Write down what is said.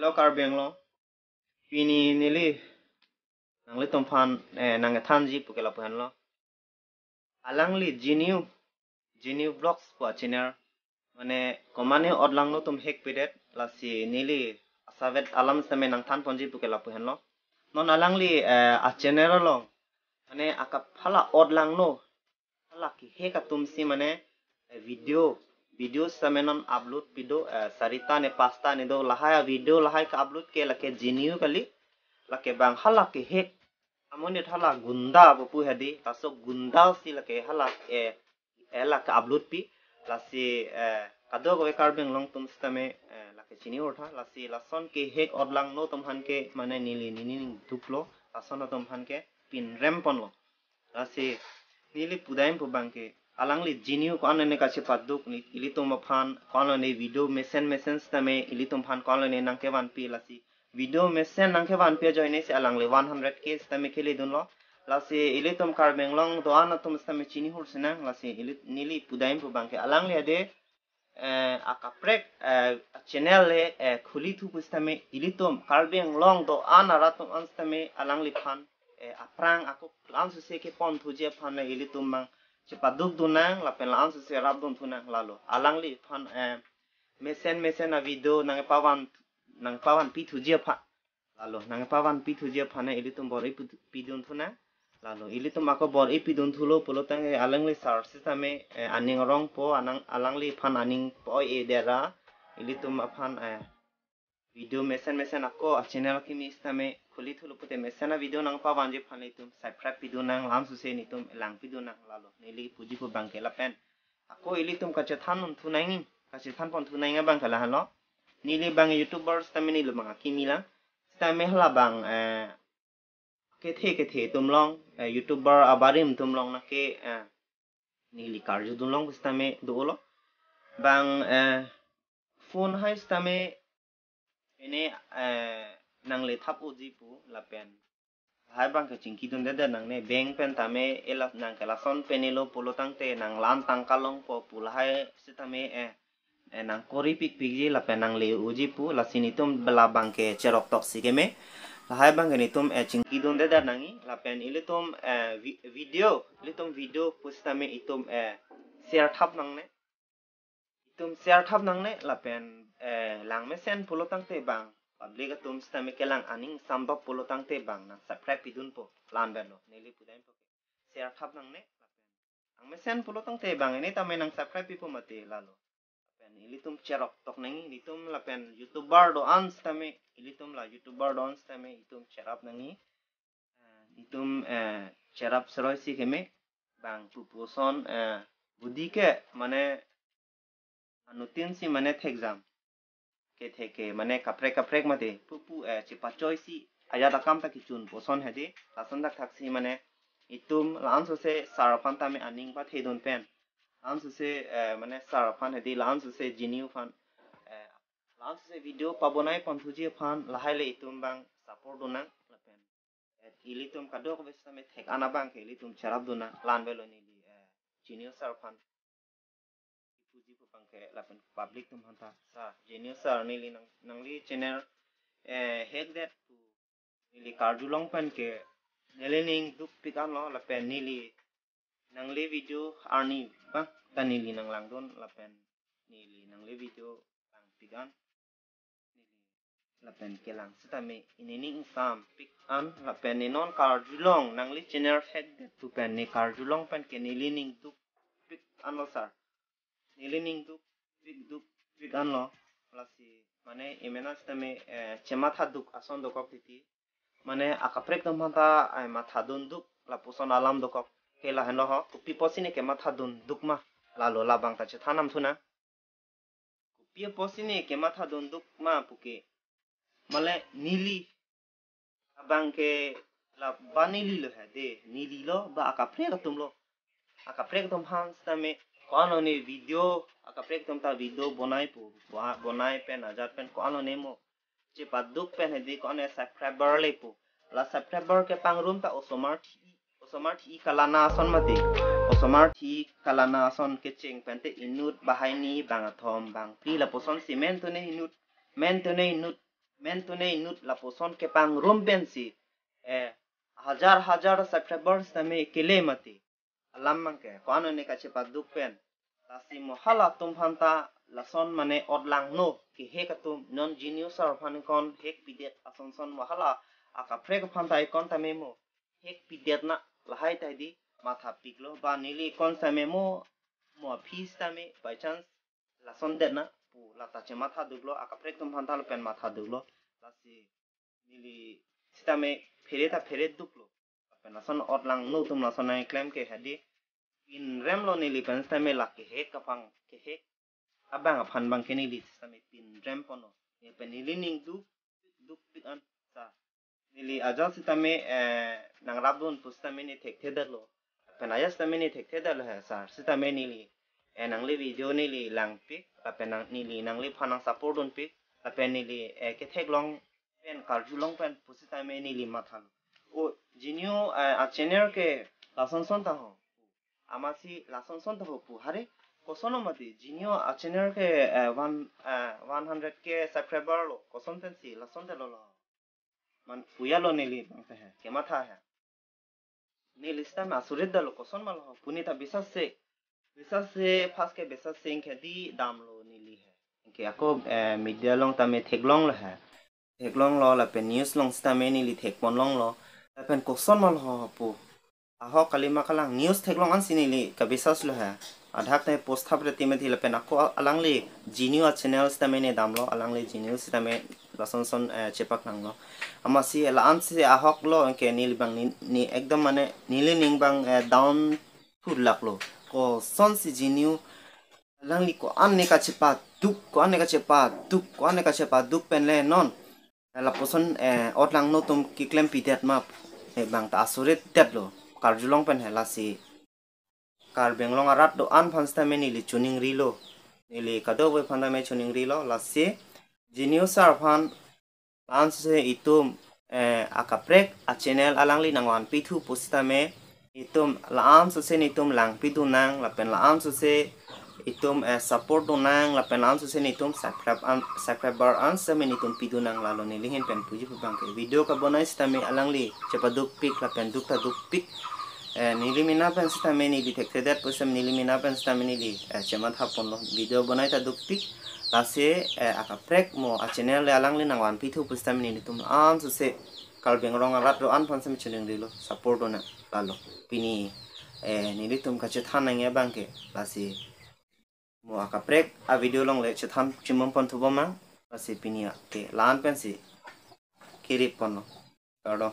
Hello Carby Anglo. Pini nili. Nang li tong pan eh nang a tanji po kela po hanlo. Alang li genu genu blocks po a chiner. Mane komane od lang lo tong hek pidet la si nili asavet alam seme nang tan ponji po kela po hanlo. Non alang li eh a chiner along. Mane akap hala od lang lo. Hala ki heka tum si mane video video समेनन upload पिदो सरिता ने पास्ता ने दो लहाया video लहाय का upload के लके जिनियो कली लके बांग हला के हेक अमोने हला गुंदा बपु हेदि तासो गुंदा सि लके हला ए एला का अपलोड पि लासी कदो गवे कार लोंग तुम स्तमे लके जिनियो उठा लासी लासन के हेक और लांग नो तुम हन के माने नीली नीनी दुपलो लासन तुम हन के पिन रेम पन लासी नीली पुदाइम पुबांग के alangli jiniu kanone ka sifa duk ni ilitum phan kanone video mesen mesens tame ilitum phan kanone nangke wan pi lasi video mesen nangke wan pi joine se alangli 100 case tame kheli dunlo lasi ilitum kar benglong doana tum tame chini hur sena lasi ilit nili pudaim pu bangke alangli ade akaprek channel le khuli thu pustame ilitum kar benglong do ana ratum anstame alangli phan aprang akok plan su se ke pon thuje phan le ilitum mang cepaduk dunang lapen la laan seserap dun tunang lalo alang li pan eh, mesen mesen avido nang pawan nang pawan pi thujia pa lalo nang pawan pi thujia pa na ilitum bor e pi dun lalo ilitum ako bor e pi dun thulo polo tang alang li sarse tame aning rong po anang alang li pan aning po e dera ilitum apan eh, video mesen mesen aku channel kimi istame kulit hulu pute mesena video nang pa wanje pan itu subscribe video nang lam suse lang video nang lalu nili puji ku bang kela pen aku ili tum kaca tan untu nangi kaca tan bang kalahan lo. nili bang youtuber istame nili bang kimi lang istame hala bang eh ke te ke te tum long eh, youtuber abarim tum nake eh, nili karjo tum long istame dolo bang eh phone hai istame ini eh, nang le thap ujipu lapen hai bang ke cingki dun dada nang ne beng pen tame elap nang ke lason penelo polo tang te nang lan tang kalong po pulahai sitame eh e, nang kori pik pik ji lapen nang le ujipu lasini tum bela bang ke cerok tok sikeme lahai bang ni tum eh cingki dun dada nangi lapen ile tum eh video ile tum video pustame itum eh share thap nang ne itum share thap nang ne lapen eh, lang mesen pulo tang te bang pabliga tum stame ke lang aning samba pulo tang te bang na subscribe idun po lan belo neli pudain po share thap nang ne ang mesen pulo tang te bang ini e tamai nang subscribe po mati lalo pen ilitum cherok tok nengi ilitum la pen youtuber do ans ili ilitum la youtuber do ans tame itum cherap nangi eh, itum eh, cherap seroi si keme bang pupuson eh, ke mane anutin si mane exam ke the ke mane kapre kapre ma de pu pu e chi pa choi si aja da kam ta ki chun boson he de asan da thak si mane itum lan so se sarafan ta me aning ba the don pen lan so se mane sarafan he de lan so se jiniu fan lan so se video pabonai panthuji fan lahaile itum bang support dona lapen ili tum kadok vesta me thek ana bang ili tum charab dona lan beloni jiniu sarafan ke la public tum ta sa genius sir ni nang nang li channel eh head that tu li kardu long pan ke nelening duk pikan lo lapen pen ni li nang li video arni ba ta ni li nang don la pen ni li nang li video lang pikan ni li la ke lang sa me ini sam pik an lapen ni non kardulong long nang li channel head that tu pen ni kardulong long ke ni tu pik an lo sir nelingdu fikdu fikanlo plasi mane imenas tame chemata duk asondo kok titi mane akaprek tam hata ai matha dun duk la poson alam dok kela hano ho kupi posine ke matha dun duk ma la lola bang ta chanam thuna kupi posine ke matha dun duk ma puke male nili bang ke la banili lo ha de nili lo ba akaprek tum lo akaprek tam hans tame कौन होने video अका प्रेक तुम ता video बनाए पु बनाए पे नजर पे कौन होने मो जे पादुक पे है देखो ने सब्सक्राइबर ले पु ला सब्सक्राइबर के पांग रूम ता ओसमार्ट ओसमार्ट ही कलाना आसन मत दे ओसमार्ट ही कलाना आसन के चेंग पे ते इनुट बहाई नी बांग थोम बांग पी ला पोसन सीमेंट ने इनुट मेन तो ने इनुट मेन तो ने तो हजार हजार लामके कोनो ने काचे पा दुख पेन लासी तुम हंता लसन माने ओडलांग नो कि हे का तुम नॉन जीनियस और फन कोन हेक पिदेत असनसन मोहला आका फ्रेग फंता आइकन ता मेमो हेक पिदेत ना लहाई ताई दी माथा पिकलो बा नीली कोन सा मो पीस ता मे लसन दे ना पु लाता चे माथा दुगलो आका फ्रेग तुम हंता लपेन माथा दुगलो लासी नीली सिता मे फेरेता फेरेत दुख penason or lang no tum nason na claim ke hadi in rem lo ni li pen sta me lak ke he kapang ke he abang aphan bang ke ni li sta me pin rem pono ye pen ni ning du du pit an sa ni li aja sta me nang rab don pusta me ni thek the dar lo pen ayas sta me ni thek the dar lo ha sa sta me ni li e nang li video ni li lang pi la pen nang ni li nang li phanang support don pi la pen ni li ke thek long pen karju long pen pusita me ni li mathan 진요 아, 아체네르케 라선선타호 아마시 라선선타호 부하레 코소노마디 진요 लासन 원 100k सब्सक्राइबर로 코선텐시 라선델로 만 우야로 넬리 방패 केमाथा है नील इस्लाम आसुरित दल कोसन मल हो पुनीता विशेष से विशेष से फास के विशेष सिंह है दी दाम लो नीली है के आको मीडिया तमे थेगलोंग ल है थेगलोंग लो ल न्यूज़ लोंग तमे नीली थेगपोन लोंग लो pen question mal ho po aho kalima kalang news theklong an sinili ka besas lo ha adhak te postha prati me thila pen akko alangli genius channels ta me ne damlo alangli genius ta me lason son chepak nanglo ama si alam si ahok lo ke nil bang ni ekdom mane nile ning bang down food laklo ko son si genius alangli ko anne ka chepa duk ko anne ka chepa duk ko anne ka chepa duk pen le non la poson otlang no tum kiklem pidat map এবং তা আসুরে তেত লো কারজুলং pen হেলা C কার বেংলং আরাত দো আন ফানস্তামে নিলি চুনিং রিলো নিলি কাদো বই ফান্দামে চুনিং রিলো লাসি জিনিও সার fun লান্সে ইতুম আকা প্রেক আচেনেল আলাংলি নাঙ্গান পিথু পুস্তামে ইতুম লান্সে নিতুম lung পিথু নাং লাপেন লান্সে itum eh, support unang lapen ansu nitum itum subscribe an, subscribe bar ansa itum pidu nang lalo nilihin pen puji pubang video ka bonai stame alang li cepa duk pik pen duk ta duk pik eh, nilimina pen stame ni di nilimina pen ni di eh, cemat hapon lo video bonai ta duk pik lase eh, aka prek mo a channel le alang li nang wan pithu pustam ni itum ansu se kal rong arat ro an pansam chuleng dilo support una lalo pini eh, nilitum kachetan nang ya bangke lase mo akaprek a video long le chatham chimam pon thubama pasi pinia ke lan pensi kiri pono kado